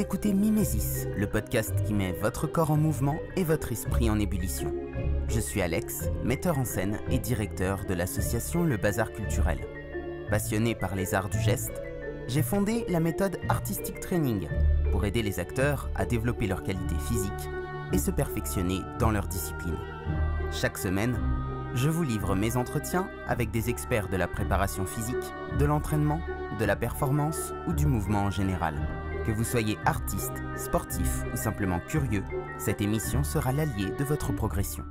écoutez Mimesis, le podcast qui met votre corps en mouvement et votre esprit en ébullition. Je suis Alex, metteur en scène et directeur de l'association Le Bazar Culturel. Passionné par les arts du geste, j'ai fondé la méthode Artistic Training pour aider les acteurs à développer leurs qualités physiques et se perfectionner dans leur discipline. Chaque semaine, je vous livre mes entretiens avec des experts de la préparation physique, de l'entraînement, de la performance ou du mouvement en général. Que vous soyez artiste, sportif ou simplement curieux, cette émission sera l'allié de votre progression.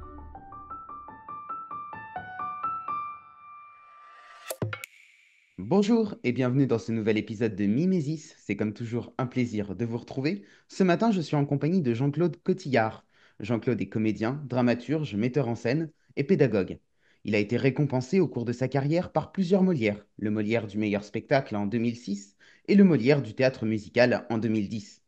Bonjour et bienvenue dans ce nouvel épisode de Mimesis. C'est comme toujours un plaisir de vous retrouver. Ce matin, je suis en compagnie de Jean-Claude Cotillard. Jean-Claude est comédien, dramaturge, metteur en scène et pédagogue. Il a été récompensé au cours de sa carrière par plusieurs Molières, le Molière du meilleur spectacle en 2006, et le Molière du théâtre musical en 2010.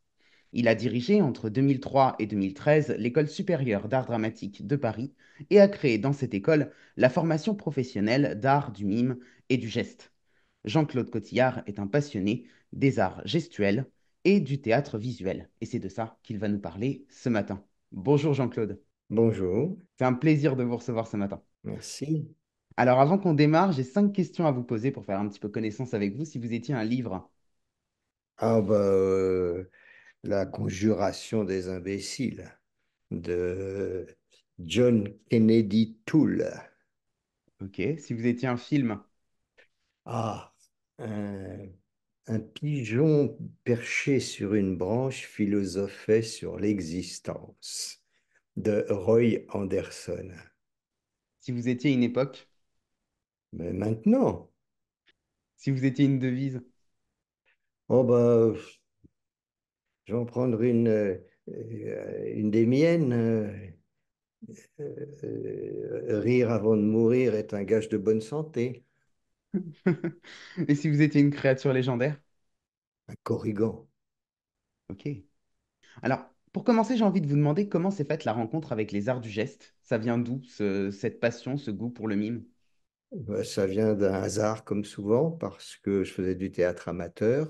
Il a dirigé entre 2003 et 2013 l'École supérieure d'art dramatique de Paris et a créé dans cette école la formation professionnelle d'art du mime et du geste. Jean-Claude Cotillard est un passionné des arts gestuels et du théâtre visuel. Et c'est de ça qu'il va nous parler ce matin. Bonjour Jean-Claude. Bonjour. C'est un plaisir de vous recevoir ce matin. Merci. Alors avant qu'on démarre, j'ai cinq questions à vous poser pour faire un petit peu connaissance avec vous. Si vous étiez un livre, ah ben, la conjuration des imbéciles de John Kennedy Toole. Ok, si vous étiez un film. Ah, un, un pigeon perché sur une branche philosophait sur l'existence de Roy Anderson. Si vous étiez une époque. Mais maintenant. Si vous étiez une devise. Oh bah, je j'en prendrai une, euh, une des miennes. Euh, euh, rire avant de mourir est un gage de bonne santé. Et si vous étiez une créature légendaire? Un corrigan. Ok. Alors, pour commencer, j'ai envie de vous demander comment s'est faite la rencontre avec les arts du geste. Ça vient d'où cette passion, ce goût pour le mime? Bah, ça vient d'un hasard, comme souvent, parce que je faisais du théâtre amateur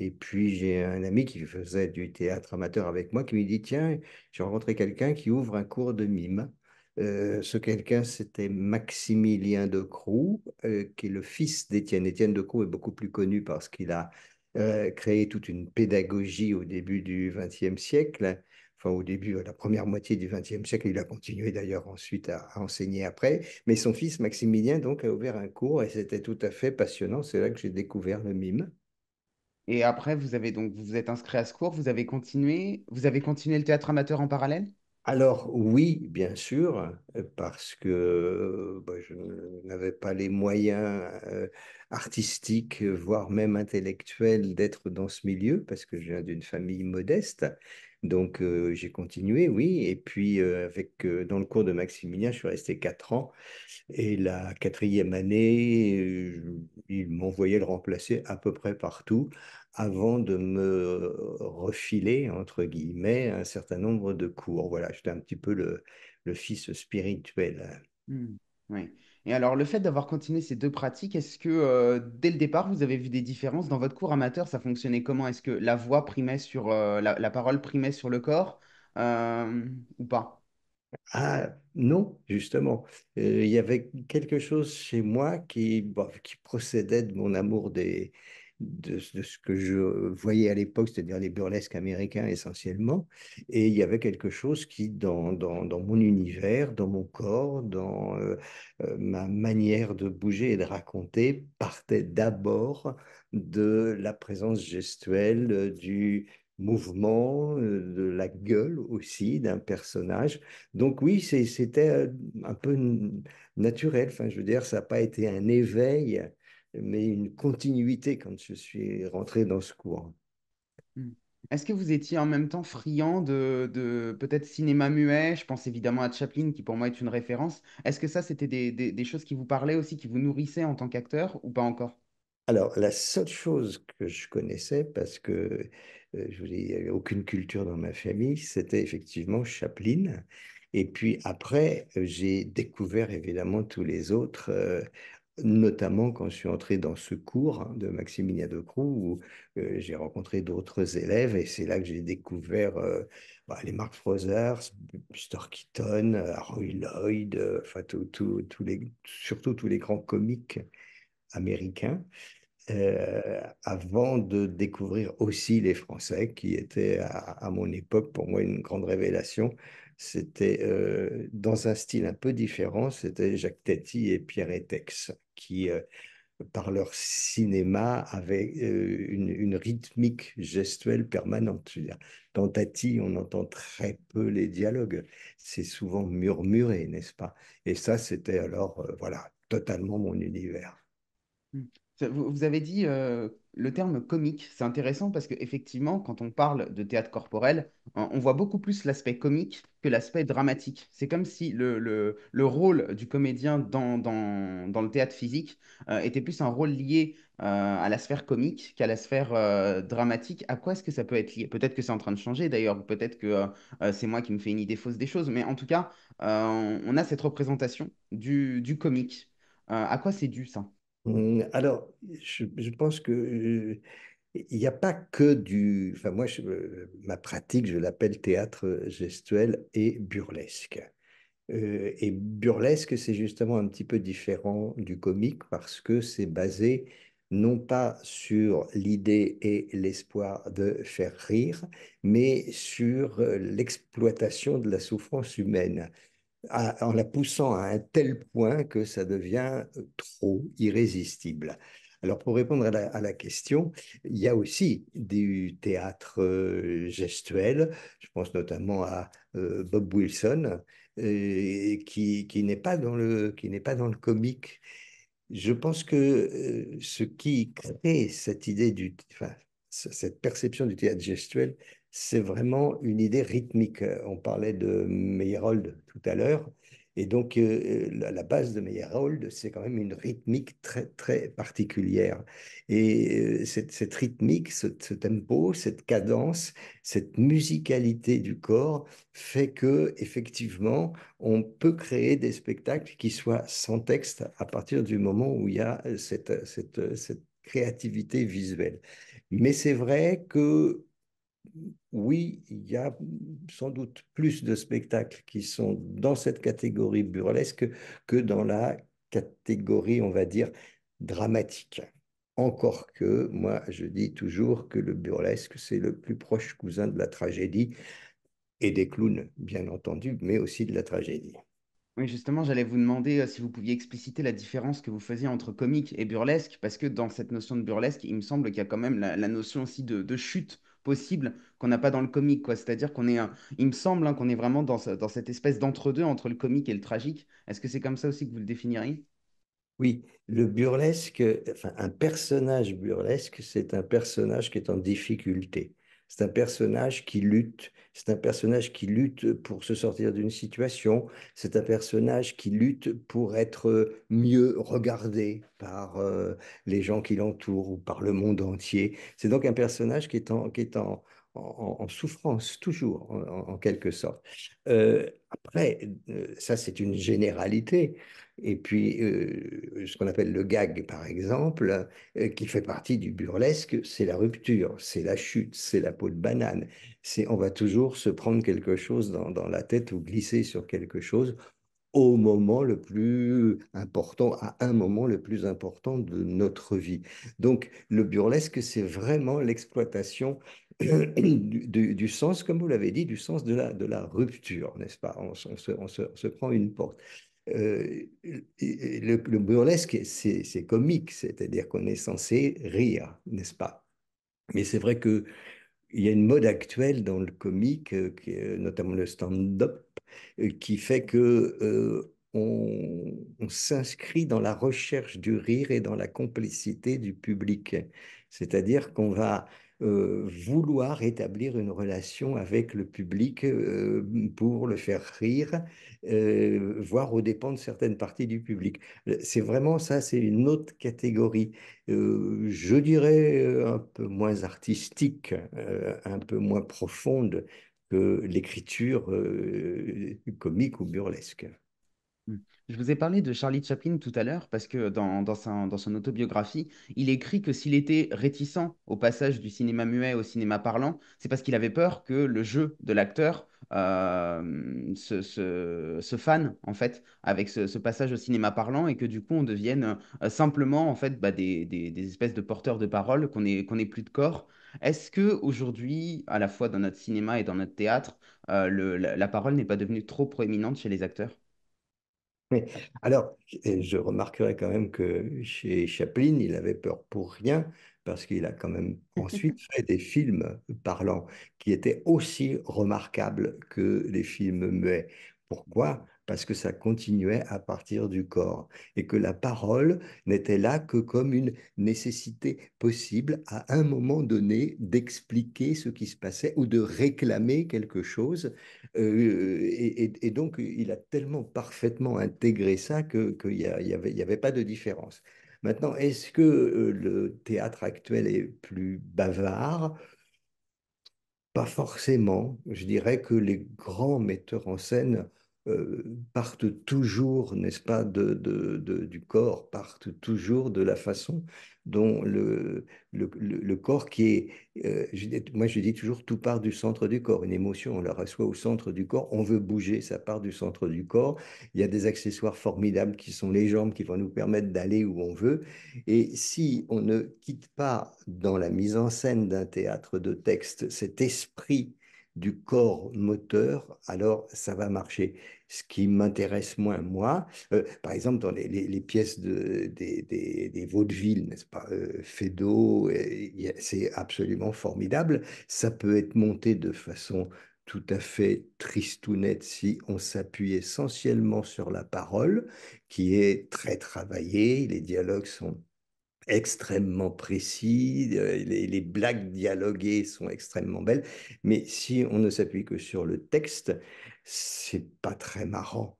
et puis j'ai un ami qui faisait du théâtre amateur avec moi qui me dit, tiens, j'ai rencontré quelqu'un qui ouvre un cours de mime. Euh, ce quelqu'un, c'était Maximilien de Croux, euh, qui est le fils d'Étienne. Étienne de Croux est beaucoup plus connu parce qu'il a euh, créé toute une pédagogie au début du XXe siècle, enfin au début, la première moitié du XXe siècle. Il a continué d'ailleurs ensuite à, enseigner après. Mais son fils Maximilien, donc, a ouvert un cours et c'était tout à fait passionnant. C'est là que j'ai découvert le mime. Et après, vous avez donc vous êtes inscrit à ce cours, vous avez continué, vous avez continué le théâtre amateur en parallèle alors oui, bien sûr, parce que bah, je n'avais pas les moyens euh, artistiques, voire même intellectuels, d'être dans ce milieu, parce que je viens d'une famille modeste. Donc j'ai continué, oui. Et puis avec, dans le cours de Maximilien, je suis resté quatre ans. Et la quatrième année, il m'envoyait le remplacer à peu près partout avant de me refiler, entre guillemets, un certain nombre de cours. Voilà, j'étais un petit peu le, fils spirituel. Hein. Mmh, oui. Et alors, le fait d'avoir continué ces deux pratiques, est-ce que euh, dès le départ, vous avez vu des différences dans votre cours amateur Ça fonctionnait comment Est-ce que la voix primait sur euh, la, parole primait sur le corps euh, ou pas Ah non, justement. Il y avait quelque chose chez moi qui, bah, qui procédait de mon amour des, de, ce que je voyais à l'époque, c'est-à-dire les burlesques américains essentiellement. Et il y avait quelque chose qui, dans, mon univers, dans mon corps, dans euh, euh, ma manière de bouger et de raconter, partait d'abord de la présence gestuelle, euh, du mouvement, de la gueule aussi d'un personnage. Donc oui, c'était un peu naturel. Enfin, je veux dire, ça n'a pas été un éveil mais une continuité quand je suis rentré dans ce cours. Hmm. Est-ce que vous étiez en même temps friand de, peut-être cinéma muet Je pense évidemment à Chaplin, qui pour moi est une référence. Est-ce que ça, c'était des, choses qui vous parlaient aussi, qui vous nourrissaient en tant qu'acteur ou pas encore alors, la seule chose que je connaissais, parce que euh, je vous dis, n'y avait aucune culture dans ma famille, c'était effectivement Chaplin. Et puis après, j'ai découvert évidemment tous les autres euh, notamment quand je suis entré dans ce cours hein, de Maximilien de Croux où euh, j'ai rencontré d'autres élèves, et c'est là que j'ai découvert euh, bah, les Mark Brothers, Buster Keaton, euh, Roy Lloyd, surtout tous les grands comiques américains, avant de découvrir aussi les Français, qui étaient à mon époque pour moi une grande révélation, c'était euh, dans un style un peu différent, c'était Jacques Tati et Pierre Etex qui, euh, par leur cinéma, avaient euh, une, rythmique gestuelle permanente. Dire, dans Tati, on entend très peu les dialogues, c'est souvent murmuré, n'est-ce pas Et ça, c'était alors, voilà, totalement mon univers. Mmh. Vous, avez dit euh, le terme comique, c'est intéressant parce qu'effectivement, quand on parle de théâtre corporel, on, voit beaucoup plus l'aspect comique que l'aspect dramatique. C'est comme si le, le, rôle du comédien dans, dans, dans le théâtre physique euh, était plus un rôle lié euh, à la sphère comique qu'à la sphère dramatique. À quoi est-ce que ça peut être lié Peut-être que c'est en train de changer d'ailleurs, peut-être que c'est moi qui me fais une idée fausse des choses, mais en tout cas, on, on a cette représentation du, du comique. à quoi c'est dû ça Mmh, alors, je, pense que il n'y a pas que du. Enfin, moi, ma pratique, je l'appelle théâtre gestuel et burlesque. et burlesque, c'est justement un petit peu différent du comique parce que c'est basé non pas sur l'idée et l'espoir de faire rire, mais sur l'exploitation de la souffrance humaine en la poussant à un tel point que ça devient trop irrésistible. Alors pour répondre à la, question, il y a aussi du théâtre euh, gestuel, je pense notamment à euh, Bob Wilson, euh, qui, n'est pas dans le, qui pas dans le comique. Je pense que ce qui crée cette idée cette perception du théâtre gestuel, c'est vraiment une idée rythmique. On parlait de Meyerhold tout à l'heure, et donc euh, euh, la, base de Meyerhold, c'est quand même une rythmique très très particulière. Et euh, cette, cette, rythmique, ce, tempo, cette cadence, cette musicalité du corps fait que effectivement, on peut créer des spectacles qui soient sans texte à partir du moment où il y a cette créativité visuelle. Mais c'est vrai que oui, il y a sans doute plus de spectacles qui sont dans cette catégorie burlesque que dans la catégorie, on va dire, dramatique. Encore que, moi, je dis toujours que le burlesque, c'est le plus proche cousin de la tragédie et des clowns, bien entendu, mais aussi de la tragédie. Oui, justement, j'allais vous demander euh, si vous pouviez expliciter la différence que vous faisiez entre comique et burlesque, parce que dans cette notion de burlesque, il me semble qu'il y a quand même la, notion aussi de chute possible qu'on n'a pas dans le comique. Quoi. C'est-à-dire qu'on est, il me semble hein, qu'on est vraiment dans, cette espèce d'entre-deux entre le comique et le tragique. Est-ce que c'est comme ça aussi que vous le définiriez Oui, le burlesque, enfin, un personnage burlesque, c'est un personnage qui est en difficulté. C'est un personnage qui lutte. C'est un personnage qui lutte pour se sortir d'une situation. C'est un personnage qui lutte pour être mieux regardé par euh, les gens qui l'entourent ou par le monde entier. C'est donc un personnage qui est en, souffrance, toujours, en, quelque sorte. Euh, après, euh, ça c'est une généralité et puis euh, ce qu'on appelle le gag, par exemple, euh, qui fait partie du burlesque, c'est la rupture, c'est la chute, c'est la peau de banane. on va toujours se prendre quelque chose dans, la tête ou glisser sur quelque chose au moment le plus important, à un moment le plus important de notre vie. Donc le burlesque, c'est vraiment l'exploitation du, sens, comme vous l'avez dit, du sens de la, rupture, n'est-ce pas on se prend une porte. Euh, le, burlesque, c'est comique, c'est-à-dire qu'on est censé rire, n'est-ce pas Mais c'est vrai que il y a une mode actuelle dans le comique, euh, notamment le stand-up, euh, qui fait que on s'inscrit dans la recherche du rire et dans la complicité du public. C'est-à-dire qu'on va euh, vouloir établir une relation avec le public euh, pour le faire rire, euh, voire au dépens de certaines parties du public. C'est vraiment ça, c'est une autre catégorie, je dirais un peu moins artistique, un peu moins profonde que l'écriture comique ou burlesque. Je vous ai parlé de Charlie Chaplin tout à l'heure parce que dans, dans, son autobiographie, il écrit que s'il était réticent au passage du cinéma muet au cinéma parlant, c'est parce qu'il avait peur que le jeu de l'acteur euh, se, se, se fane en fait avec ce, passage au cinéma parlant et que du coup on devienne euh, simplement en fait bah, des, des- espèces de porteurs de parole, qu'on n'ait qu'on plus de corps. Est-ce que aujourd'hui, à la fois dans notre cinéma et dans notre théâtre, euh, le- la la parole n'est pas devenue trop proéminente chez les acteurs? Alors, je remarquerai quand même que chez Chaplin, il avait peur pour rien parce qu'il a quand même ensuite fait des films parlants qui étaient aussi remarquables que les films muets. Pourquoi parce que ça continuait à partir du corps, et que la parole n'était là que comme une nécessité possible à un moment donné d'expliquer ce qui se passait ou de réclamer quelque chose. Euh, et, donc, il a tellement parfaitement intégré ça qu'il que n'y y avait pas de différence. Maintenant, est-ce que euh, le théâtre actuel est plus bavard Pas forcément. Je dirais que les grands metteurs en scène euh, partent toujours, n'est-ce pas, du corps, partent toujours de la façon dont le, corps qui est, euh, moi je dis toujours, tout part du centre du corps. Une émotion, on la reçoit au centre du corps, on veut bouger, ça part du centre du corps. Il y a des accessoires formidables qui sont les jambes qui vont nous permettre d'aller où on veut. Et si on ne quitte pas dans la mise en scène d'un théâtre de texte cet esprit du corps moteur, alors ça va marcher. Ce qui m'intéresse moins, moi, euh, par exemple, dans les, pièces de, des, des, vaudevilles, n'est-ce pas, euh, c'est absolument formidable. Ça peut être monté de façon tout à fait tristounette si on s'appuie essentiellement sur la parole, qui est très travaillée, les dialogues sont extrêmement précis, euh, les, blagues dialoguées sont extrêmement belles, mais si on ne s'appuie que sur le texte, c'est pas très marrant.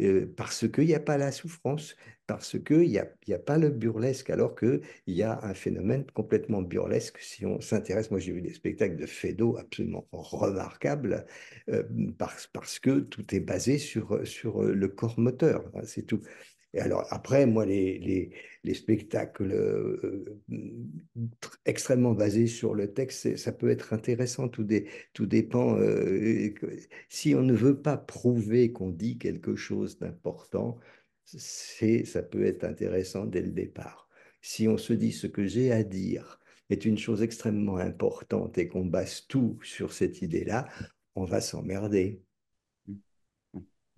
Euh, parce qu'il n'y a pas la souffrance, parce qu'il n'y a, a, pas le burlesque, alors qu'il y a un phénomène complètement burlesque si on s'intéresse. Moi, j'ai vu des spectacles de Fedo absolument remarquables, euh, parce, que tout est basé sur, sur le corps moteur, hein, c'est tout alors après, moi, les, spectacles euh, extrêmement basés sur le texte, ça peut être intéressant, tout, dépend. Euh, si on ne veut pas prouver qu'on dit quelque chose d'important, ça peut être intéressant dès le départ. Si on se dit ce que j'ai à dire est une chose extrêmement importante et qu'on base tout sur cette idée-là, on va s'emmerder.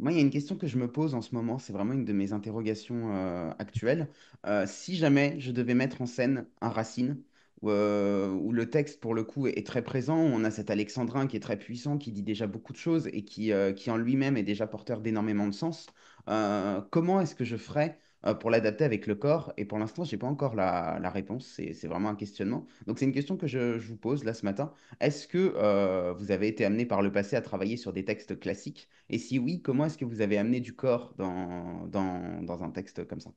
Moi, il y a une question que je me pose en ce moment, c'est vraiment une de mes interrogations euh, actuelles. Euh, si jamais je devais mettre en scène un Racine, où, euh, le texte, pour le coup, est, très présent, on a cet Alexandrin qui est très puissant, qui dit déjà beaucoup de choses et qui, en lui-même est déjà porteur d'énormément de sens, comment est-ce que je ferais euh, pour l'adapter avec le corps. Et pour l'instant, je n'ai pas encore la, réponse. C'est vraiment un questionnement. Donc, c'est une question que je, vous pose là ce matin. Est-ce que euh, vous avez été amené par le passé à travailler sur des textes classiques Et si oui, comment est-ce que vous avez amené du corps dans, dans, un texte comme ça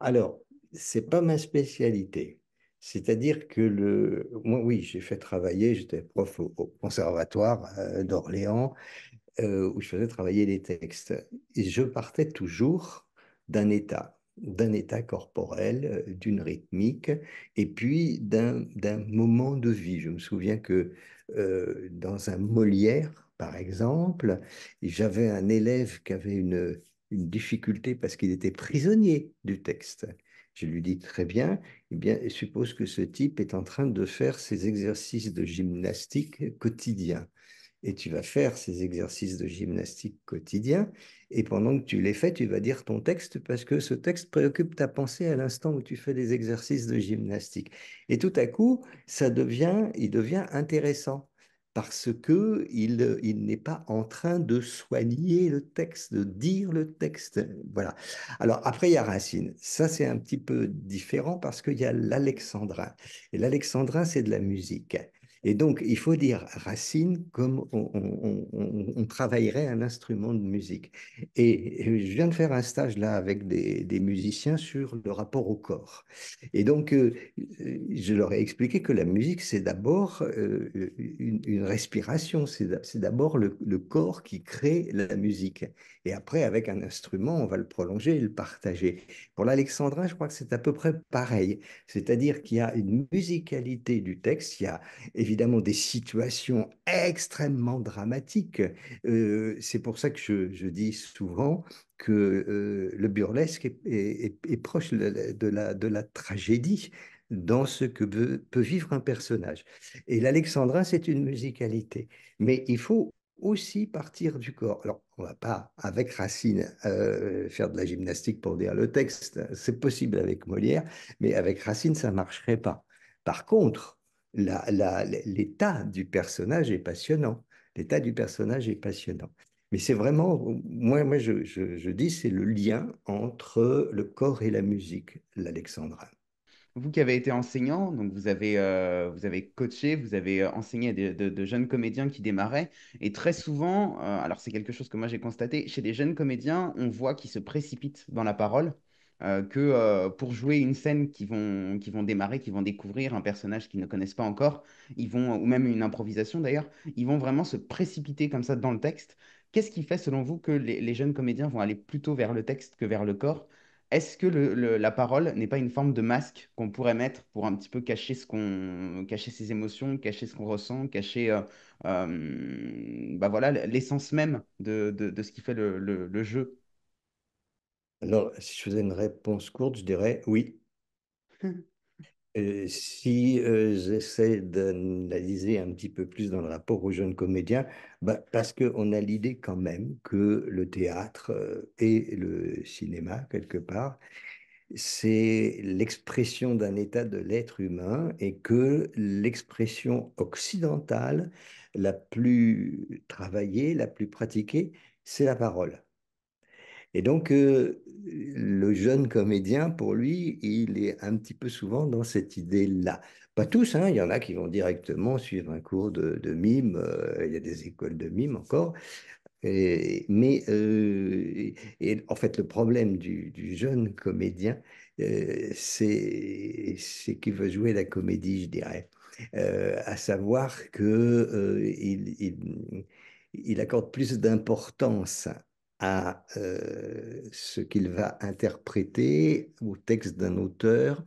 Alors, ce n'est pas ma spécialité. C'est-à-dire que le, moi, oui, j'ai fait travailler, j'étais prof au, conservatoire euh, d'Orléans, où je faisais travailler les textes. Et je partais toujours d'un état, d'un état corporel, euh, d'une rythmique, et puis d'un moment de vie. Je me souviens que euh, dans un Molière, par exemple, j'avais un élève qui avait une, difficulté parce qu'il était prisonnier du texte. Je lui dis très bien, eh bien, suppose que ce type est en train de faire ses exercices de gymnastique quotidiens et tu vas faire ces exercices de gymnastique quotidien. Et pendant que tu les fais, tu vas dire ton texte parce que ce texte préoccupe ta pensée à l'instant où tu fais des exercices de gymnastique. Et tout à coup, ça devient, il devient intéressant parce que il, n'est pas en train de soigner le texte, de dire le texte. Voilà. Alors après, il y a Racine. Ça, c'est un petit peu différent parce qu'il y a l'alexandrin. Et l'alexandrin, c'est de la musique. Et donc, il faut dire Racine comme on, travaillerait un instrument de musique. Et euh, je viens de faire un stage là avec des, musiciens sur le rapport au corps. Et donc, euh, euh, je leur ai expliqué que la musique, c'est d'abord une, respiration, c'est d'abord le corps qui crée la musique. Et après, avec un instrument, on va le prolonger et le partager. Pour l'alexandrin, je crois que c'est à peu près pareil. C'est-à-dire qu'il y a une musicalité du texte. Il y a évidemment des situations extrêmement dramatiques. Euh, c'est pour ça que je, dis souvent que euh, le burlesque est, proche de la, de la tragédie dans ce que peut, vivre un personnage. Et l'alexandrin, c'est une musicalité. Mais il faut aussi partir du corps. Alors, on ne va pas, avec Racine, euh, faire de la gymnastique pour dire le texte. C'est possible avec Molière, mais avec Racine, ça ne marcherait pas. Par contre, l'état du personnage est passionnant. L'état du personnage est passionnant. Mais c'est vraiment, moi, moi je, dis, c'est le lien entre le corps et la musique, l'alexandrin vous qui avez été enseignant, donc vous avez, euh, vous avez coaché, vous avez euh, enseigné à de, jeunes comédiens qui démarraient, et très souvent, euh, alors c'est quelque chose que moi j'ai constaté, chez des jeunes comédiens, on voit qu'ils se précipitent dans la parole, que pour jouer une scène qu'ils vont, qui vont démarrer, qu'ils vont découvrir un personnage qu'ils ne connaissent pas encore, ils vont, ou même une improvisation d'ailleurs, ils vont vraiment se précipiter comme ça dans le texte. Qu'est-ce qui fait selon vous que les jeunes comédiens vont aller plutôt vers le texte que vers le corps est-ce que la parole n'est pas une forme de masque qu'on pourrait mettre pour un petit peu cacher ce qu'on, ses émotions, cacher ce qu'on ressent, cacher, euh, euh, bah voilà, l'essence même de, ce qui fait le, le jeu? Alors, si je faisais une réponse courte, je dirais oui. Euh, si euh, j'essaie d'analyser un petit peu plus dans le rapport aux jeunes comédiens, bah, parce qu'on a l'idée quand même que le théâtre euh, et le cinéma, quelque part, c'est l'expression d'un état de l'être humain et que l'expression occidentale la plus travaillée, la plus pratiquée, c'est la parole. Et donc, le jeune comédien, pour lui, il est un petit peu souvent dans cette idée-là. Pas tous, hein, il y en a qui vont directement suivre un cours de, mime, euh, il y a des écoles de mime encore. mais euh, en fait, le problème du, jeune comédien, euh, c'est qu'il veut jouer la comédie, je dirais. à savoir qu'il il accorde plus d'importance à euh, ce qu'il va interpréter au texte d'un auteur.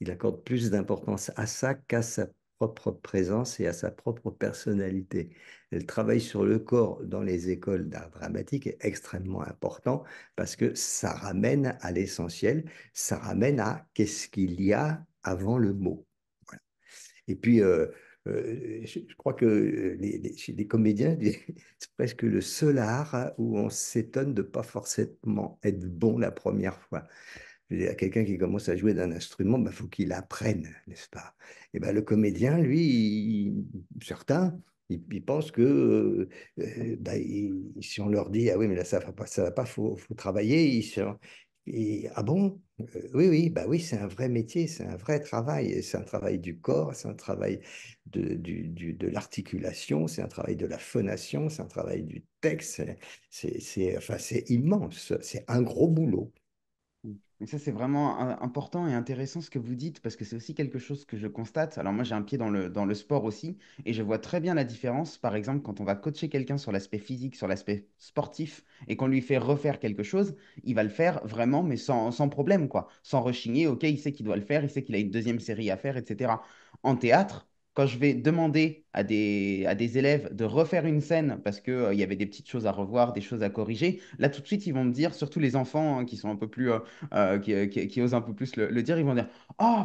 Il accorde plus d'importance à ça qu'à sa propre présence et à sa propre personnalité. Le travail sur le corps dans les écoles d'art dramatique est extrêmement important parce que ça ramène à l'essentiel, ça ramène à qu'est-ce qu'il y a avant le mot. Et puis, euh, euh, je, crois que euh, les, chez les comédiens, c'est presque le seul art où on s'étonne de pas forcément être bon la première fois. À quelqu'un qui commence à jouer d'un instrument, il ben, faut qu'il apprenne, n'est-ce pas Et eh ben le comédien, lui, certains, ils, il pensent que euh, ben, si on leur dit ah oui mais là ça va ça va pas, faut, faut travailler, ils, et, ah bon euh, Oui, oui, bah oui, c'est un vrai métier, c'est un vrai travail. C'est un travail du corps, c'est un travail de, de l'articulation, c'est un travail de la phonation, c'est un travail du texte. C'est enfin, immense, c'est un gros boulot. Et ça, c'est vraiment important et intéressant ce que vous dites, parce que c'est aussi quelque chose que je constate. Alors moi, j'ai un pied dans le, dans le sport aussi, et je vois très bien la différence, par exemple, quand on va coacher quelqu'un sur l'aspect physique, sur l'aspect sportif, et qu'on lui fait refaire quelque chose, il va le faire vraiment, mais sans, sans problème, quoi. Sans rechigner, ok, il sait qu'il doit le faire, il sait qu'il a une deuxième série à faire, etc. En théâtre, quand je vais demander à des, à des élèves de refaire une scène parce qu'il euh, y avait des petites choses à revoir, des choses à corriger, là tout de suite ils vont me dire, surtout les enfants hein, qui sont un peu plus, euh, euh, qui, osent un peu plus le, dire, ils vont dire Oh,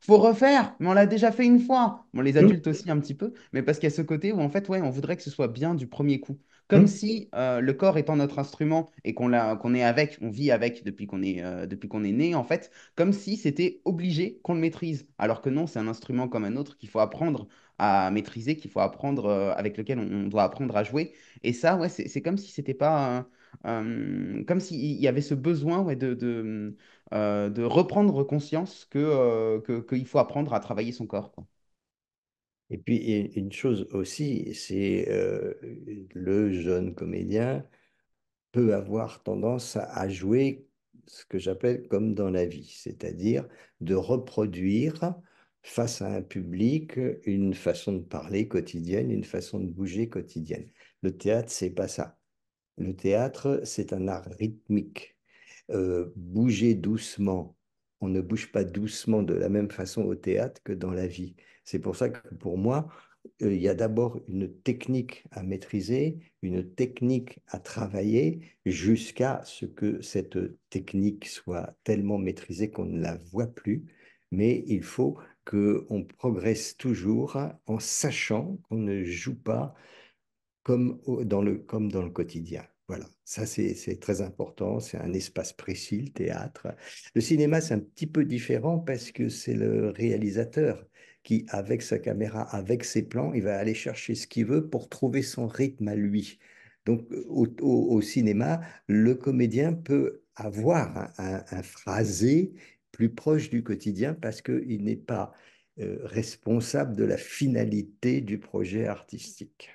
faut refaire, mais on l'a déjà fait une fois. Bon, les mmh. adultes aussi un petit peu, mais parce qu'il y a ce côté où en fait, ouais, on voudrait que ce soit bien du premier coup. Comme mmh. si euh, le corps étant notre instrument et qu'on qu'on est avec, on vit avec depuis qu'on est, euh, depuis est né, en fait, comme si c'était obligé qu'on le maîtrise. Alors que non, c'est un instrument comme un autre qu'il faut apprendre à maîtriser, qu'il faut apprendre, euh, avec lequel on, doit apprendre à jouer. Et ça, ouais, c'est comme si c'était pas. comme s'il y avait ce besoin ouais, de, de, reprendre conscience qu'il que, faut apprendre à travailler son corps. Et puis, une chose aussi, c'est euh, le jeune comédien peut avoir tendance à jouer ce que j'appelle comme dans la vie, c'est-à-dire de reproduire face à un public une façon de parler quotidienne, une façon de bouger quotidienne. Le théâtre, c'est pas ça. Le théâtre, c'est un art rythmique. Euh, bouger doucement. On ne bouge pas doucement de la même façon au théâtre que dans la vie. C'est pour ça que pour moi, euh, il y a d'abord une technique à maîtriser, une technique à travailler, jusqu'à ce que cette technique soit tellement maîtrisée qu'on ne la voit plus. Mais il faut qu'on progresse toujours en sachant qu'on ne joue pas comme dans le, comme dans le quotidien. Voilà, ça c'est très important, c'est un espace précis, le théâtre. Le cinéma, c'est un petit peu différent parce que c'est le réalisateur qui, avec sa caméra, avec ses plans, il va aller chercher ce qu'il veut pour trouver son rythme à lui. Donc, au, cinéma, le comédien peut avoir un, phrasé plus proche du quotidien parce qu'il n'est pas euh, responsable de la finalité du projet artistique.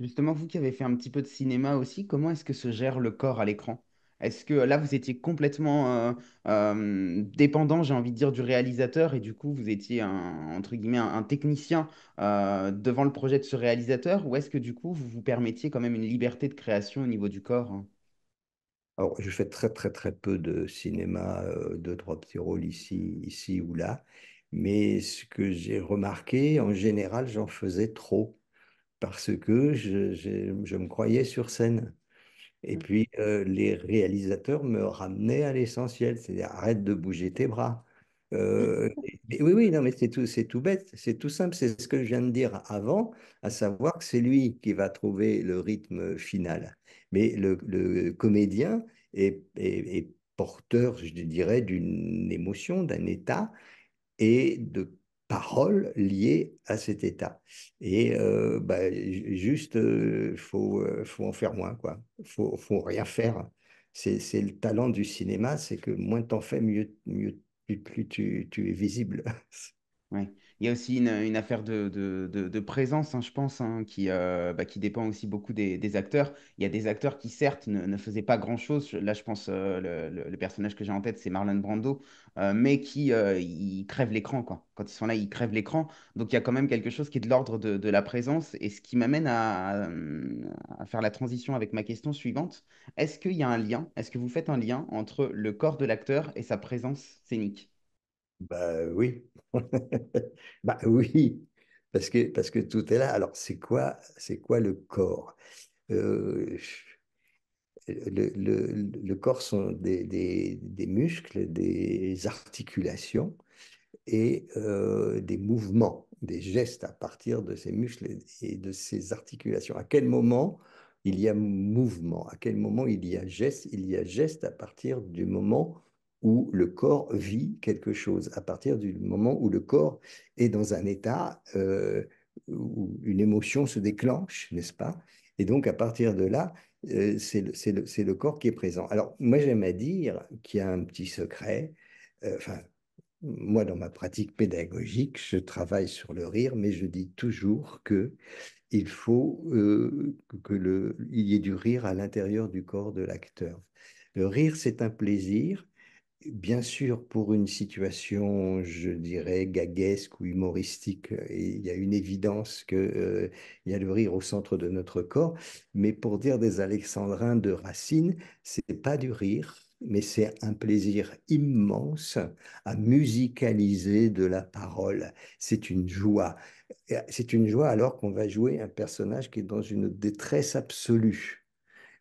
Justement, vous qui avez fait un petit peu de cinéma aussi, comment est-ce que se gère le corps à l'écran est-ce que là, vous étiez complètement euh, euh, dépendant, j'ai envie de dire, du réalisateur et du coup, vous étiez un, entre guillemets un, technicien euh, devant le projet de ce réalisateur ou est-ce que du coup, vous vous permettiez quand même une liberté de création au niveau du corps? Hein? Alors, je fais très, très, très peu de cinéma, de deux, trois petits rôles ici, ici ou là. Mais ce que j'ai remarqué, en général, j'en faisais trop parce que je me croyais sur scène. Et mmh. puis, les réalisateurs me ramenaient à l'essentiel, c'est-à-dire arrête de bouger tes bras. oui, oui, non, mais c'est tout, c'est tout bête, c'est tout simple, c'est ce que je viens de dire avant, à savoir que c'est lui qui va trouver le rythme final. Mais le, comédien est, est porteur, je dirais, d'une émotion, d'un état, et de paroles liées à cet état. Et euh, bah, juste, euh, euh, faut, en faire moins, quoi. Faut, faut rien faire. C'est le talent du cinéma, c'est que moins tu en fais, mieux, mieux plus, tu, tu, es visible. Oui. Il y a aussi une, affaire de, présence, hein, je pense, hein, euh, bah, qui, dépend aussi beaucoup des, acteurs. Il y a des acteurs qui, certes, ne, faisaient pas grand-chose. Là, je pense, euh, le, personnage que j'ai en tête, c'est Marlon Brando, euh, mais qui, ils crèvent l'écran, quoi. Quand ils sont là, ils crèvent l'écran. Donc, il y a quand même quelque chose qui est de l'ordre de, la présence. Et ce qui m'amène hum, à faire la transition avec ma question suivante. Est-ce qu'il y a un lien? Est-ce que vous faites un lien entre le corps de l'acteur et sa présence scénique? Bah oui. bah oui, parce que, tout est là. Alors, c'est quoi, c'est quoi le corps euh, le, le, le, corps sont des, muscles, des articulations et euh, des mouvements, des gestes à partir de ces muscles et de ces articulations. À quel moment il y a mouvement À quel moment il y a geste Il y a geste à partir du moment où le corps vit quelque chose, à partir du moment où le corps est dans un état euh, où une émotion se déclenche, n'est-ce pas Et donc, à partir de là, euh, c'est le, corps qui est présent. Alors, moi, j'aime à dire qu'il y a un petit secret, euh, enfin, moi, dans ma pratique pédagogique, je travaille sur le rire, mais je dis toujours que il faut que le, il y ait du rire à l'intérieur du corps de l'acteur. Le rire, c'est un plaisir bien sûr, pour une situation, je dirais, gaguesque ou humoristique, euh, il y a une évidence qu'il euh, y a le rire au centre de notre corps, mais pour dire des alexandrins de Racine, n'est pas du rire, mais c'est un plaisir immense à musicaliser de la parole. C'est une joie. Euh, c'est une joie alors qu'on va jouer un personnage qui est dans une détresse absolue.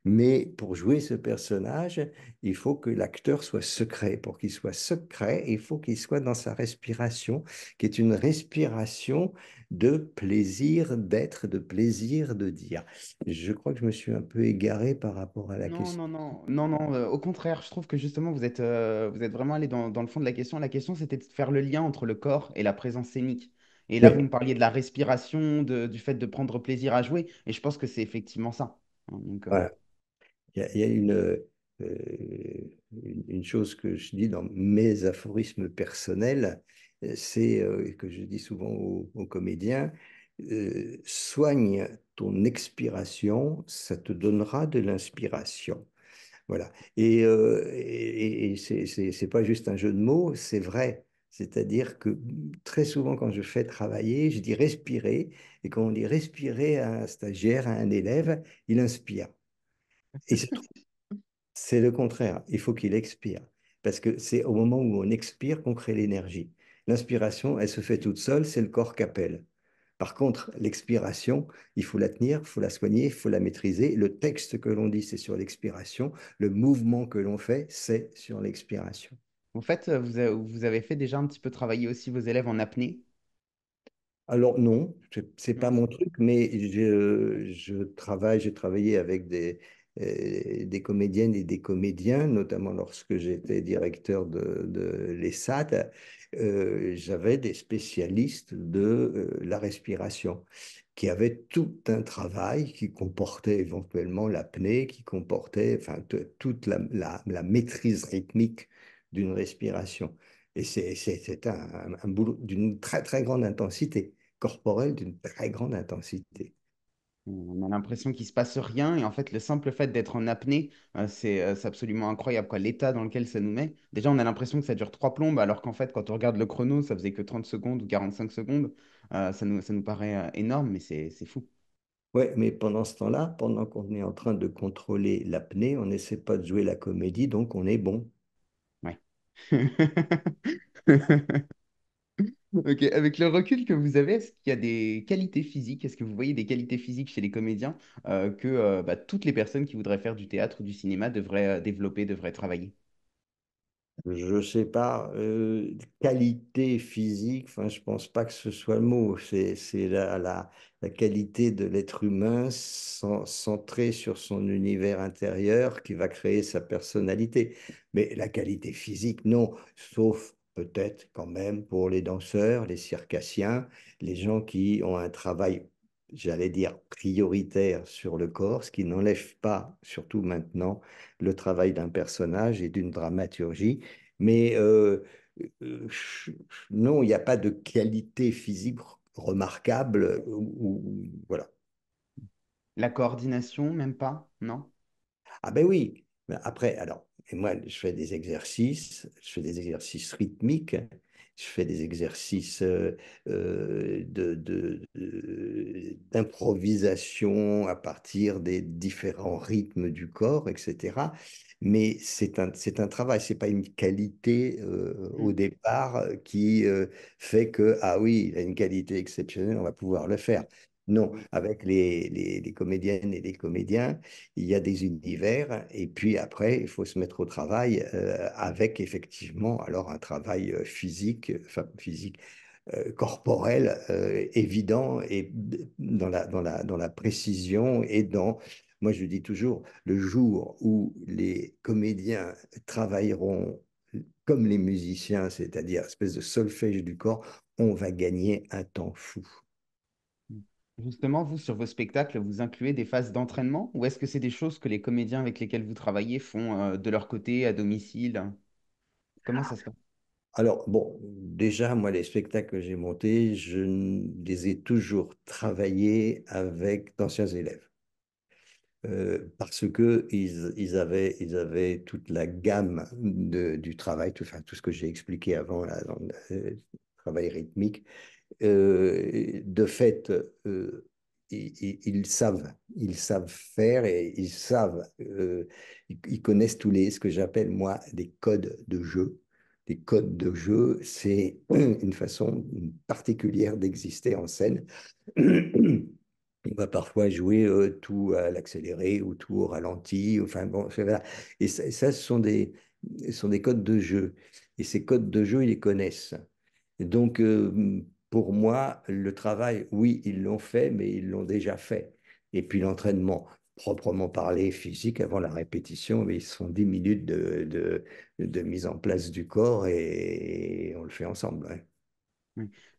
Mais pour jouer ce personnage, il faut que l'acteur soit secret. Pour qu'il soit secret, il faut qu'il soit dans sa respiration, qui est une respiration de plaisir d'être, de plaisir de dire. Je crois que je me suis un peu égaré par rapport à la question. Non, non, non, euh, au contraire, je trouve que justement, vous êtes, euh, vous êtes vraiment allé dans, le fond de la question. La question, c'était de faire le lien entre le corps et la présence scénique. Et là, vous me parliez de la respiration, du fait de prendre plaisir à jouer, et je pense que c'est effectivement ça. Hein, euh, il y, a, euh, une, une chose que je dis dans mes aphorismes personnels, c'est euh, que je dis souvent aux, comédiens, euh, soigne ton expiration, ça te donnera de l'inspiration. Voilà. Et, et, n'est c'est pas juste un jeu de mots, c'est vrai. C'est-à-dire que très souvent, quand je fais travailler, je dis respirer. Et quand on dit respirer à un stagiaire, à un élève, il inspire c'est le contraire. Il faut qu'il expire. Parce que c'est au moment où on expire qu'on crée l'énergie. L'inspiration, elle se fait toute seule, c'est le corps qui appelle. Par contre, l'expiration, il faut la tenir, il faut la soigner, il faut la maîtriser. Le texte que l'on dit, c'est sur l'expiration. Le mouvement que l'on fait, c'est sur l'expiration. En fait, vous avez fait déjà un petit peu travailler aussi vos élèves en apnée Alors non, c'est pas mon truc, mais je travaille, j'ai travaillé avec des, euh, des comédiennes et des comédiens, notamment lorsque j'étais directeur de, de euh, j'avais des spécialistes de euh, la respiration qui avaient tout un travail qui comportait éventuellement l'apnée, qui comportait enfin, toute la, maîtrise rythmique d'une respiration. Et c'est un, un, boulot d'une très très grande intensité, corporelle d'une très grande intensité. On a l'impression qu'il se passe rien et en fait le simple fait d'être en apnée, euh, euh, c'est absolument incroyable quoi. L'état dans lequel ça nous met. Déjà on a l'impression que ça dure trois plombes alors qu'en fait quand on regarde le chrono ça faisait que 30 secondes ou 45 secondes. Euh, ça, nous, ça nous paraît énorme mais c'est fou. Oui, mais pendant ce temps-là, pendant qu'on est en train de contrôler l'apnée, on n'essaie pas de jouer la comédie donc on est bon. Ouais. Ok, avec le recul que vous avez, est-ce qu'il y a des qualités physiques? Est-ce que vous voyez des qualités physiques chez les comédiens euh, que euh, bah, toutes les personnes qui voudraient faire du théâtre ou du cinéma devraient euh, développer, devraient travailler? Je sais pas, qualité physique, enfin, je pense pas que ce soit le mot, c'est la, qualité de l'être humain centré sur son univers intérieur qui va créer sa personnalité. Mais la qualité physique, non, sauf peut-être quand même pour les danseurs, les circassiens, les gens qui ont un travail, j'allais dire, prioritaire sur le corps, ce qui n'enlève pas, surtout maintenant, le travail d'un personnage et d'une dramaturgie. Mais euh, euh, non, il n'y a pas de qualité physique remarquable. Ou, voilà. La coordination, même pas, non Ah ben oui. Après, alors, et moi, je fais des exercices, je fais des exercices rythmiques, je fais des exercices euh, euh, d'improvisation à partir des différents rythmes du corps, etc. Mais c'est un, travail, travail, n'est pas une qualité euh, au mmh. départ qui fait que, ah oui, il a une qualité exceptionnelle, on va pouvoir le faire. Non, avec les, comédiennes et les comédiens, il y a des univers, et puis après, il faut se mettre au travail euh, avec effectivement alors un travail euh, physique, enfin physique, euh, corporel évident et dans la, dans, la, dans la précision et dans, moi je dis toujours, le jour où les comédiens travailleront comme les musiciens, c'est-à-dire espèce de solfège du corps, on va gagner un temps fou. Justement, vous, sur vos spectacles, vous incluez des phases d'entraînement ou est-ce que c'est des choses que les comédiens avec lesquels vous travaillez font euh, de leur côté, à domicile? Comment ça se passe? Alors, bon, déjà, moi, les spectacles que j'ai montés, je les ai toujours travaillés avec d'anciens élèves. Euh, parce que ils, avaient, ils avaient toute la gamme du travail, tout, ce que j'ai expliqué avant, le euh, travail rythmique. Euh, de fait, euh, ils, savent, ils savent faire et ils savent, euh, ils, connaissent tous les, ce que j'appelle moi des codes de jeu. des codes de jeu, c'est une façon particulière d'exister en scène. On va parfois jouer tout à l'accéléré ou tout au ralenti, enfin bon, Et ça, ce, sont des, sont des codes de jeu. Et ces codes de jeu, ils les connaissent. donc, pour moi, le travail, oui, ils l'ont fait, mais ils l'ont déjà fait. Et puis l'entraînement, proprement parlé, physique, avant la répétition, mais ils sont 10 minutes de, de, mise en place du corps et, on le fait ensemble.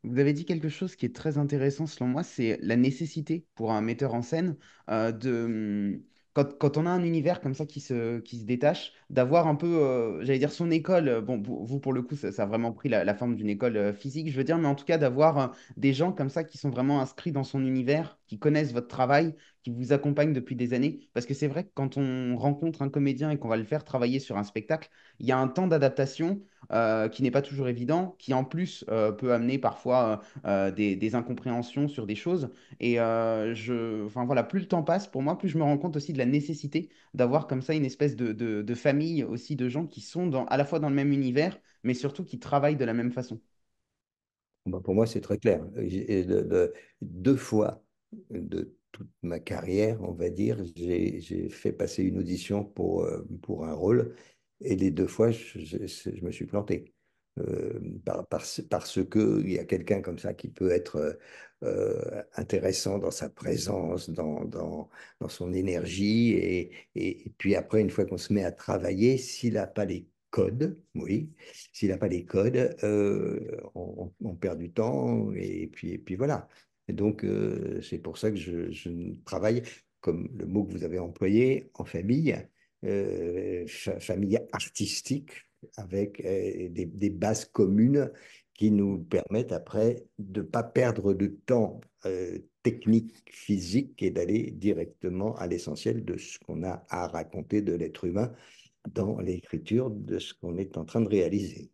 Vous avez dit quelque chose qui est très intéressant selon moi, c'est la nécessité pour un metteur en scène euh, de quand, on a un univers comme ça qui se, détache, d'avoir un peu, euh, j'allais dire, son école, euh, bon, vous pour le coup, ça, a vraiment pris la, forme d'une école euh, physique, je veux dire, mais en tout cas, d'avoir des gens comme ça qui sont vraiment inscrits dans son univers, qui connaissent votre travail qui vous accompagne depuis des années. Parce que c'est vrai que quand on rencontre un comédien et qu'on va le faire travailler sur un spectacle, il y a un temps d'adaptation euh, qui n'est pas toujours évident, qui en plus euh, peut amener parfois euh, des, incompréhensions sur des choses. Et je, enfin voilà, plus le temps passe, pour moi, plus je me rends compte aussi de la nécessité d'avoir comme ça une espèce de, famille aussi de gens qui sont dans, à la fois dans le même univers, mais surtout qui travaillent de la même façon. Bah, pour moi, c'est très clair. de, deux fois, de ma carrière, on va dire, j'ai fait passer une audition euh, pour, un rôle et les deux fois, je, me suis planté. Euh, parce qu'il y a quelqu'un comme ça qui peut être euh, intéressant dans sa présence, dans, son énergie. Et, puis après, une fois qu'on se met à travailler, s'il n'a pas les codes, oui, s'il n'a pas les codes, on, on, perd du temps. Et, puis, et puis voilà donc, euh, c'est pour ça que je, travaille, comme le mot que vous avez employé, en famille, euh, famille artistique, avec euh, des, bases communes qui nous permettent après de ne pas perdre de temps technique, physique, et d'aller directement à l'essentiel de ce qu'on a à raconter de l'être humain dans l'écriture de ce qu'on est en train de réaliser.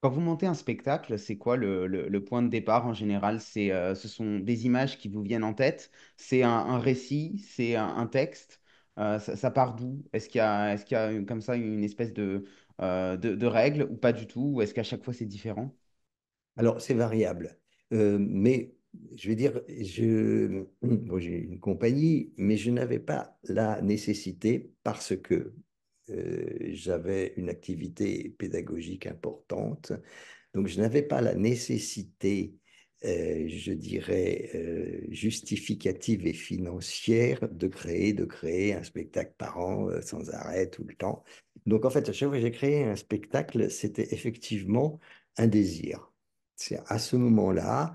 Quand vous montez un spectacle, c'est quoi le, point de départ en général? C'est, euh, ce sont des images qui vous viennent en tête, c'est un, récit, c'est un, texte. Euh, ça, part d'où? Est-ce qu'il y a, est-ce qu'il y a comme ça une espèce de, euh, de, de règle ou pas du tout? Ou est-ce qu'à chaque fois c'est différent? Alors, c'est variable. mais je vais dire, je, j'ai une compagnie, mais je n'avais pas la nécessité parce que euh, j'avais une activité pédagogique importante, donc je n'avais pas la nécessité euh, je dirais, euh, justificative et financière de créer, de créer un spectacle par an sans arrêt tout le temps. Donc en fait, à chaque fois que j'ai créé un spectacle, c'était effectivement un désir. C'est à ce moment-là,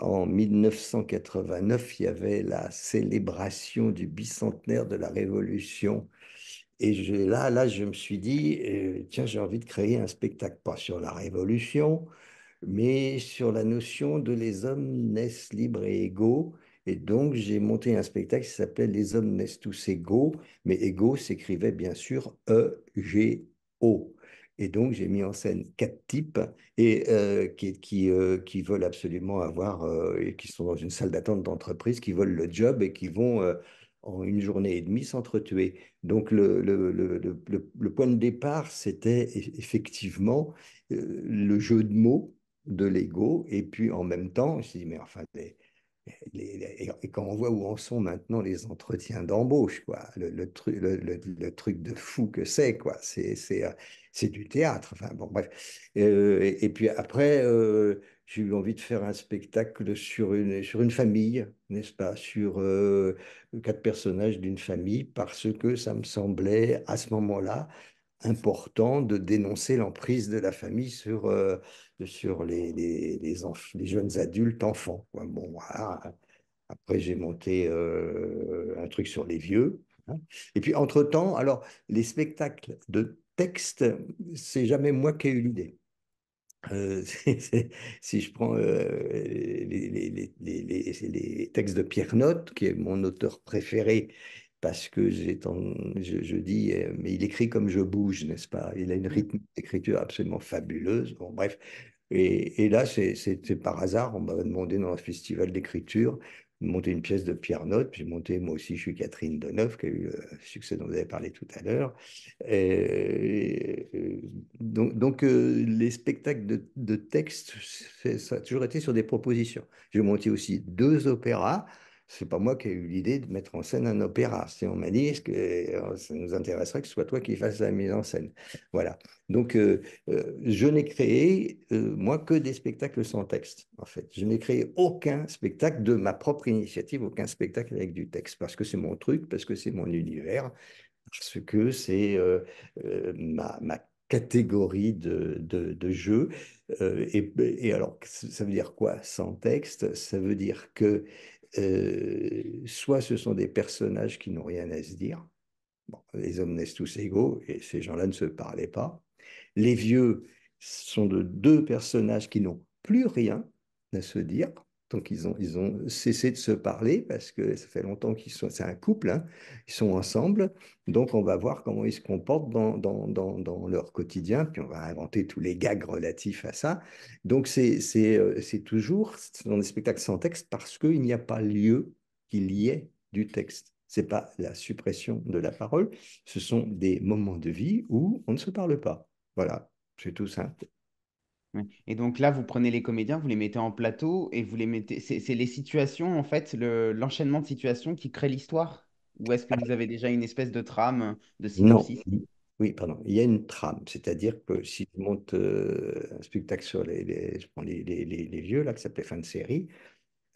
en 1989, il y avait la célébration du bicentenaire de la Révolution et là, là, je me suis dit, euh, tiens, j'ai envie de créer un spectacle, pas sur la révolution, mais sur la notion de les hommes naissent libres et égaux. Et donc, j'ai monté un spectacle qui s'appelait Les hommes naissent tous égaux, mais égaux s'écrivait bien sûr E-G-O. Et donc, j'ai mis en scène quatre types et, euh, qui, qui, euh, qui, veulent absolument avoir, et qui sont dans une salle d'attente d'entreprise, qui veulent le job et qui vont en une journée et demie s'entretuer. Donc le, point de départ, c'était e, effectivement euh, le jeu de mots de l'ego. Et puis en même temps, je me suis dit, mais enfin, et quand on voit où en sont maintenant les entretiens d'embauche, quoi, le, truc, le, truc de fou que c'est, quoi, c'est, c'est, euh, du théâtre. Enfin, bon, bref. et, puis après, euh, j'ai eu envie de faire un spectacle sur une, sur une famille, n'est-ce pas, sur euh, quatre personnages d'une famille, parce que ça me semblait à ce moment-là important de dénoncer l'emprise de la famille sur, euh, sur les, les, jeunes adultes enfants. Bon, Après, j'ai monté euh, un truc sur les vieux. Hein. Et puis, entre-temps, alors, les spectacles de texte, c'est jamais moi qui ai eu l'idée. Euh, si je prends les, les, textes de Pierre Note, qui est mon auteur préféré parce que je, je, dis, euh, mais il écrit comme je bouge, n'est-ce pas Il a une mmh. rythme d'écriture absolument fabuleuse. Bon, bref. Et, là, c'est par hasard, on m'avait demandé dans un festival d'écriture de monter une pièce de Pierre Note. J'ai monté, moi aussi, je suis Catherine Deneuve, qui a eu le succès dont vous avez parlé tout à l'heure. donc, euh, les spectacles de, de texte, ça a toujours été sur des propositions. J'ai monté aussi deux opéras c'est pas moi qui ai eu l'idée de mettre en scène un opéra. on m'a dit, que euh, ça nous intéresserait que ce soit toi qui fasses la mise en scène Voilà. Donc, euh, euh, je n'ai créé, moi, que des spectacles sans texte, en fait. Je n'ai créé aucun spectacle de ma propre initiative, aucun spectacle avec du texte, parce que c'est mon truc, parce que c'est mon univers, parce que c'est ma, ma catégorie de, de, jeu. et, et, alors, ça veut dire quoi sans texte Ça veut dire que euh, soit ce sont des personnages qui n'ont rien à se dire. les hommes naissent tous égaux et ces gens-là ne se parlaient pas. Les vieux sont de deux personnages qui n'ont plus rien à se dire. Donc, ils ont, cessé de se parler parce que ça fait longtemps qu'ils sont. C'est un couple, hein, ils sont ensemble. Donc, on va voir comment ils se comportent dans, dans leur quotidien. Puis, on va inventer tous les gags relatifs à ça. Donc, c'est euh, toujours dans des spectacles sans texte parce qu'il n'y a pas lieu qu'il y ait du texte. Ce n'est pas la suppression de la parole, ce sont des moments de vie où on ne se parle pas. Voilà, c'est tout simple. Et donc là, vous prenez les comédiens, vous les mettez en plateau et vous les mettez. C'est les situations, en fait, l'enchaînement de situations qui crée l'histoire. Ou est-ce que vous avez déjà une espèce de trame, de oui, pardon. Il y a une trame, c'est-à-dire que si je monte euh, un spectacle sur les, lieux, les, les- les- là, qui s'appelait Fin de série,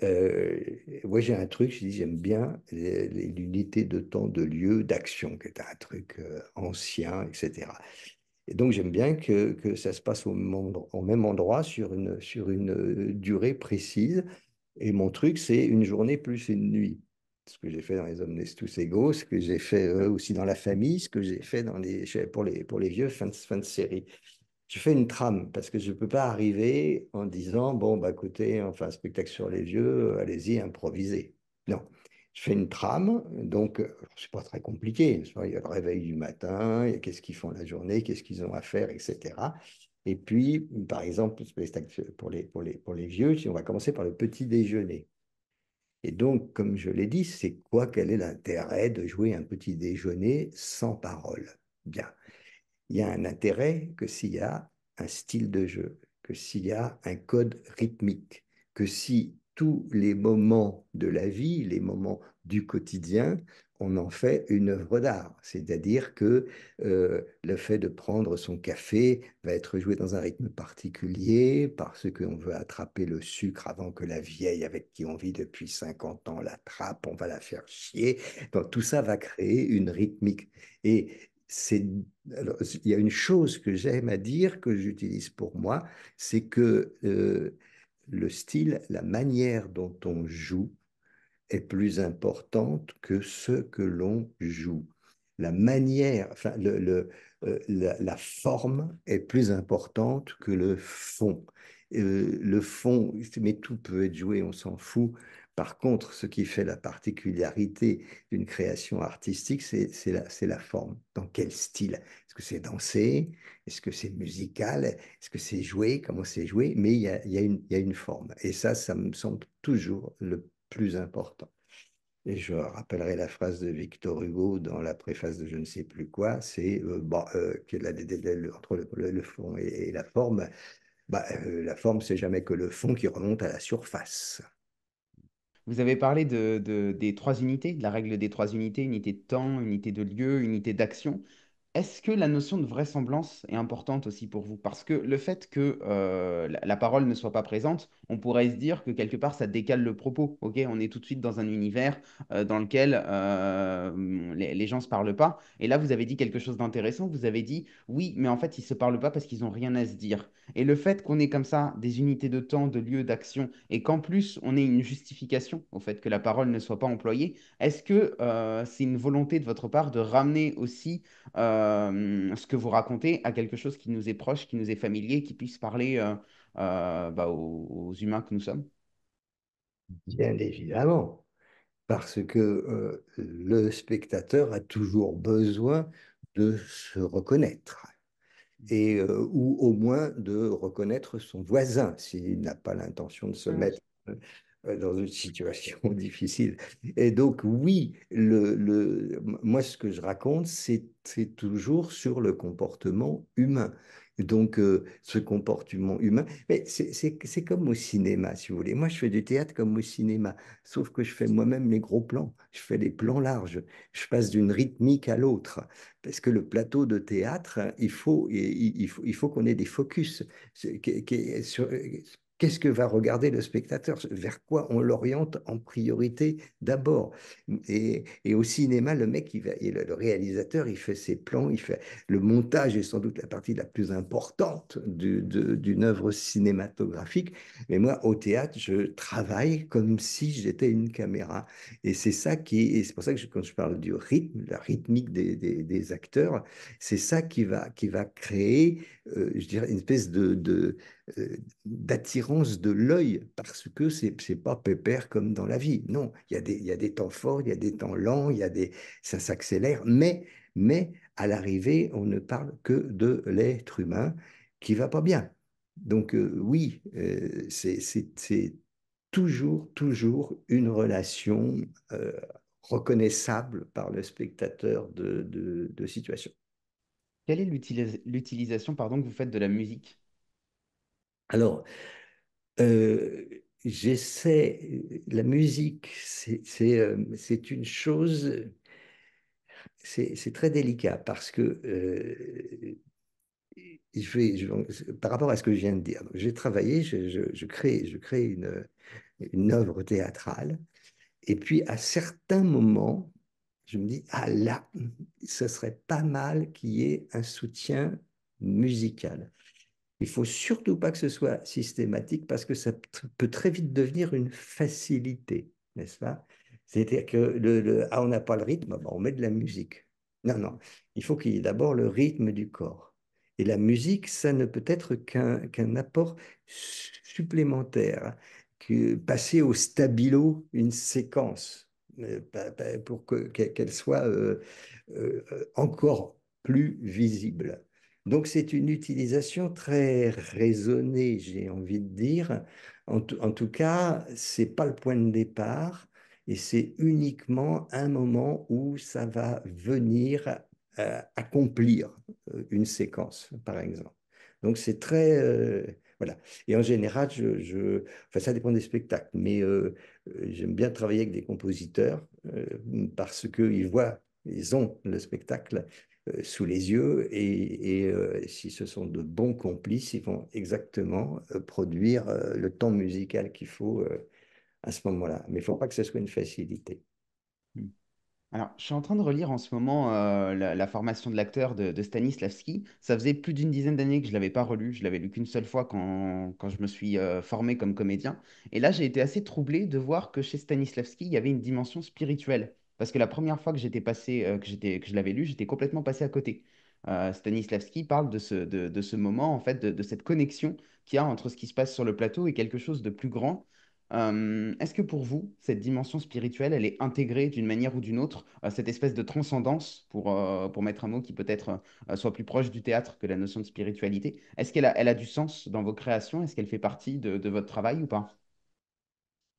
moi, euh, j'ai un truc, je dis, j'aime bien l'unité de temps, de lieu, d'action, qui est un truc euh, ancien, etc. Et donc j'aime bien que, que, ça se passe au même, endroit, au même endroit sur une, sur une euh, durée précise. Et mon truc, c'est une journée plus une nuit. Ce que j'ai fait dans les Hommes tous égaux, ce que j'ai fait euh, aussi dans la famille, ce que j'ai fait dans les, pour, les, pour les vieux, fin de, série. Je fais une trame parce que je ne peux pas arriver en disant, bon, bah, écoutez, on fait un spectacle sur les vieux, euh, allez-y, improvisez. Non je fais une trame, donc n'est euh, pas très compliqué. Il y a le réveil du matin, il y a qu'est-ce qu'ils font la journée, qu'est-ce qu'ils ont à faire, etc. Et puis, par exemple, pour les, pour les, pour les vieux, on va commencer par le petit déjeuner. Et donc, comme je l'ai dit, c'est quoi, quel est l'intérêt de jouer un petit déjeuner sans parole Bien. Il y a un intérêt que s'il y a un style de jeu, que s'il y a un code rythmique, que si les moments de la vie, les moments du quotidien, on en fait une œuvre d'art. C'est-à-dire que euh, le fait de prendre son café va être joué dans un rythme particulier parce qu'on veut attraper le sucre avant que la vieille avec qui on vit depuis 50 ans l'attrape, on va la faire chier. Donc tout ça va créer une rythmique. Et c'est, il y a une chose que j'aime à dire, que j'utilise pour moi, c'est que... Euh, le style, la manière dont on joue est plus importante que ce que l'on joue. La manière, euh, la, forme est plus importante que le fond. Euh, le fond, mais tout peut être joué, on s'en fout. Par contre, ce qui fait la particularité d'une création artistique, c'est la, forme. Dans quel style Est-ce que c'est dansé Est-ce que c'est musical Est-ce que c'est joué Comment c'est joué Mais il y, a, une, forme. Et ça, ça me semble toujours le plus important. Et je rappellerai la phrase de Victor Hugo dans la préface de je ne sais plus quoi, c'est euh, bah, euh, que la, entre le, fond et, la forme, bah, euh, la forme, c'est jamais que le fond qui remonte à la surface. Vous avez parlé des trois unités, de la règle des trois unités, unité de temps, unité de lieu, unité d'action. Est-ce que la notion de vraisemblance est importante aussi pour vous? Parce que le fait que euh, la, parole ne soit pas présente, on pourrait se dire que quelque part ça décale le propos. Ok, on est tout de suite dans un univers euh, dans lequel euh, les, les gens ne se parlent pas. Et là, vous avez dit quelque chose d'intéressant. Vous avez dit oui, mais en fait, ils ne se parlent pas parce qu'ils n'ont rien à se dire. Et le fait qu'on ait comme ça des unités de temps, de lieu, d'action, et qu'en plus on ait une justification au fait que la parole ne soit pas employée, est-ce que c'est une volonté de votre part de ramener aussi euh, ce que vous racontez à quelque chose qui nous est proche, qui nous est familier, qui puisse parler euh, euh, bah, aux, humains que nous sommes Bien évidemment, parce que le spectateur a toujours besoin de se reconnaître et ou au moins de reconnaître son voisin s'il n'a pas l'intention de se mettre euh, dans une situation difficile. Et donc, oui, le, le, moi, ce que je raconte, c'est toujours sur le comportement humain. Donc, euh, ce comportement humain, c'est comme au cinéma, si vous voulez. Moi, je fais du théâtre comme au cinéma, sauf que je fais moi-même les gros plans, je fais les plans larges, je passe d'une rythmique à l'autre, parce que le plateau de théâtre, il faut, il, faut, il faut qu'on ait des focus. Sur, Qu'est-ce que va regarder le spectateur Vers quoi on l'oriente en priorité d'abord et, au cinéma, le mec, le, réalisateur, il fait ses plans, il fait le montage est sans doute la partie la plus importante d'une œuvre cinématographique. Mais moi, au théâtre, je travaille comme si j'étais une caméra. Et c'est ça qui, c'est pour ça que quand je parle du rythme, la rythmique des, acteurs, c'est ça qui va, qui va créer, euh, je dirais, une espèce de, de euh, d'attirance de l'œil, parce que c'est n'est pas pépère comme dans la vie. Non, il y, a des, a des temps forts, il y a des temps lents, il y a des, ça s'accélère, mais, mais à l'arrivée, on ne parle que de l'être humain qui va pas bien. Donc euh, oui, euh, c'est toujours, toujours une relation reconnaissable par le spectateur de, de situation. Quelle est l'utilisation que vous faites de la musique alors, euh, j'essaie, la musique, c'est euh, une chose, c'est très délicat parce que euh, je par rapport à ce que je viens de dire, j'ai travaillé, je, crée, je crée une, une œuvre théâtrale, et puis à certains moments, je me dis, ah là, ce serait pas mal qu'il y ait un soutien musical. Il faut surtout pas que ce soit systématique parce que ça peut très vite devenir une facilité, n'est-ce pas C'est-à-dire que le, ah, on n'a pas le rythme, bah, on met de la musique. Non, non, il faut qu'il y ait d'abord le rythme du corps. Et la musique, ça ne peut être qu'un apport supplémentaire, hein, que passer au stabilo une séquence euh, pour qu'elle soit euh, euh, encore plus visible. Donc c'est une utilisation très raisonnée, j'ai envie de dire. En, tout cas, c'est pas le point de départ et c'est uniquement un moment où ça va venir euh, accomplir euh, une séquence, par exemple. Donc c'est très euh, voilà. Et en général, je, enfin, ça dépend des spectacles, mais j'aime bien travailler avec des compositeurs parce qu'ils voient, ils ont le spectacle euh, sous les yeux et, si ce sont de bons complices, ils vont exactement euh, produire euh, le temps musical qu'il faut à ce moment-là. Mais il ne faut pas que ce soit une facilité. Hmm. Alors, je suis en train de relire en ce moment la, formation de l'acteur de, Stanislavski. Ça faisait plus d'une dizaine d'années que je ne l'avais pas relu. Je l'avais lu qu'une seule fois quand, quand, je me suis formé comme comédien. Et là, j'ai été assez troublé de voir que chez Stanislavski, il y avait une dimension spirituelle. Parce que la première fois que j'étais passé, euh, que j'étais, que je l'avais lu, j'étais complètement passé à côté. Euh, Stanislavski parle de ce, de, de ce moment, en fait, de, cette connexion qu'il y a entre ce qui se passe sur le plateau et quelque chose de plus grand. Euh, est-ce que pour vous, cette dimension spirituelle, elle est intégrée d'une manière ou d'une autre, cette espèce de transcendance, pour, pour mettre un mot qui peut-être soit plus proche du théâtre que la notion de spiritualité, est-ce qu'elle a, elle a du sens dans vos créations Est-ce qu'elle fait partie de, de votre travail ou pas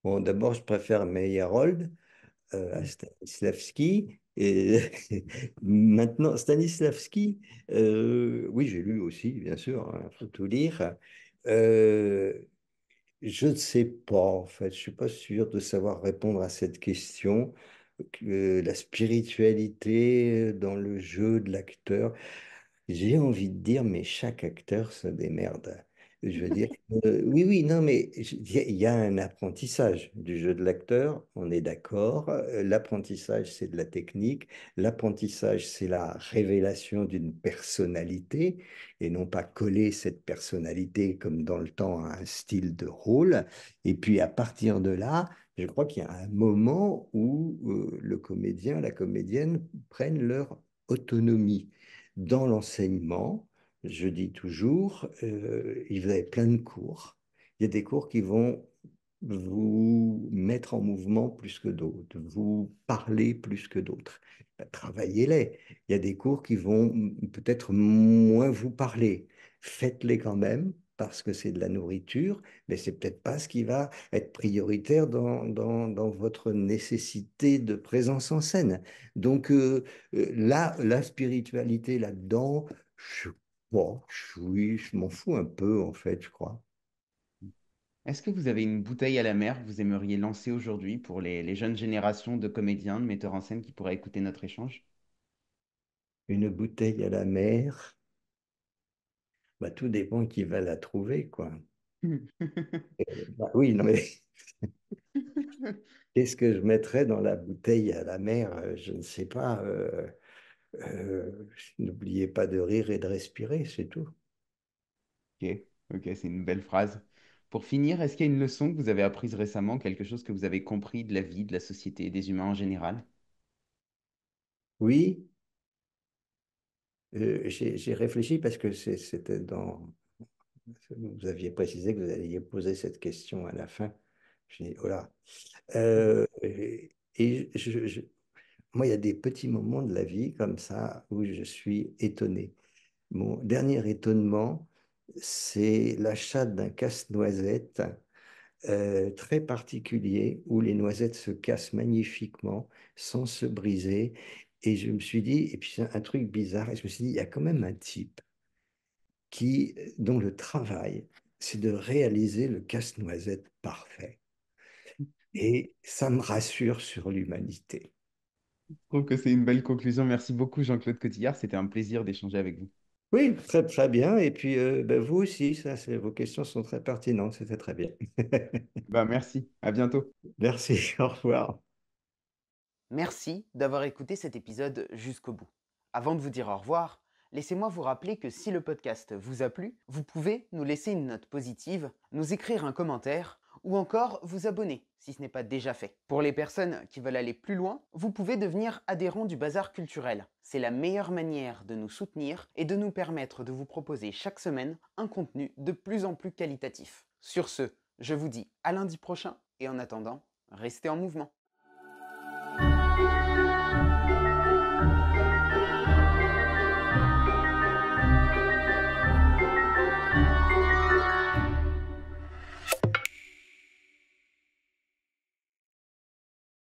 Bon, d'abord, je préfère Meyerhold, euh, mm. Stanislavski. Et maintenant, Stanislavski, euh, oui, j'ai lu aussi, bien sûr, hein, il faut tout lire. Euh, je ne sais pas, en fait, je ne suis pas sûr de savoir répondre à cette question. la spiritualité dans le jeu de l'acteur, j'ai envie de dire, mais chaque acteur se démerde. Je veux dire, euh, oui, oui, non, mais il y a un apprentissage du jeu de l'acteur, on est d'accord. Euh, l'apprentissage, c'est de la technique. L'apprentissage, c'est la révélation d'une personnalité et non pas coller cette personnalité comme dans le temps à un style de rôle. Et puis à partir de là, je crois qu'il y a un moment où euh, le comédien, la comédienne prennent leur autonomie dans l'enseignement je dis toujours, il y a plein de cours. Il y a des cours qui vont vous mettre en mouvement plus que d'autres, vous parler plus que d'autres. Ben, travaillez-les. Il y a des cours qui vont peut-être moins vous parler. Faites-les quand même parce que c'est de la nourriture, mais c'est peut-être pas ce qui va être prioritaire dans, dans, dans votre nécessité de présence en scène. Donc euh, euh, là, la spiritualité là-dedans, je Bon, oui, je m'en fous un peu, en fait, je crois. Est-ce que vous avez une bouteille à la mer que vous aimeriez lancer aujourd'hui pour les, jeunes générations de comédiens, de metteurs en scène qui pourraient écouter notre échange? Une bouteille à la mer, bah, tout dépend qui va la trouver, quoi. Euh, bah oui, non, mais qu'est-ce que je mettrais dans la bouteille à la mer? Euh, je ne sais pas. Euh, euh, n'oubliez pas de rire et de respirer, c'est tout. Ok, ok, c'est une belle phrase. Pour finir, est-ce qu'il y a une leçon que vous avez apprise récemment, quelque chose que vous avez compris de la vie, de la société, des humains en général Oui, euh, j'ai réfléchi parce que c'était dans... Vous aviez précisé que vous alliez poser cette question à la fin. J'ai oh euh, et je, moi, il y a des petits moments de la vie comme ça où je suis étonné. Mon dernier étonnement, c'est l'achat d'un casse-noisette euh, très particulier où les noisettes se cassent magnifiquement sans se briser. Et je me suis dit, et puis c'est un truc bizarre, et je me suis dit, il y a quand même un type qui, dont le travail, c'est de réaliser le casse-noisette parfait. Et ça me rassure sur l'humanité trouve que c'est une belle conclusion. Merci beaucoup, Jean-Claude Cotillard. C'était un plaisir d'échanger avec vous. Oui, très, très bien. Et puis, euh, ben, vous aussi, ça, vos questions sont très pertinentes. C'était très bien. Ben, merci. À bientôt. Merci. Au revoir. Merci d'avoir écouté cet épisode jusqu'au bout. Avant de vous dire au revoir, laissez-moi vous rappeler que si le podcast vous a plu, vous pouvez nous laisser une note positive, nous écrire un commentaire ou encore vous abonner si ce n'est pas déjà fait. Pour les personnes qui veulent aller plus loin, vous pouvez devenir adhérent du bazar culturel. C'est la meilleure manière de nous soutenir et de nous permettre de vous proposer chaque semaine un contenu de plus en plus qualitatif. Sur ce, je vous dis à lundi prochain et en attendant, restez en mouvement.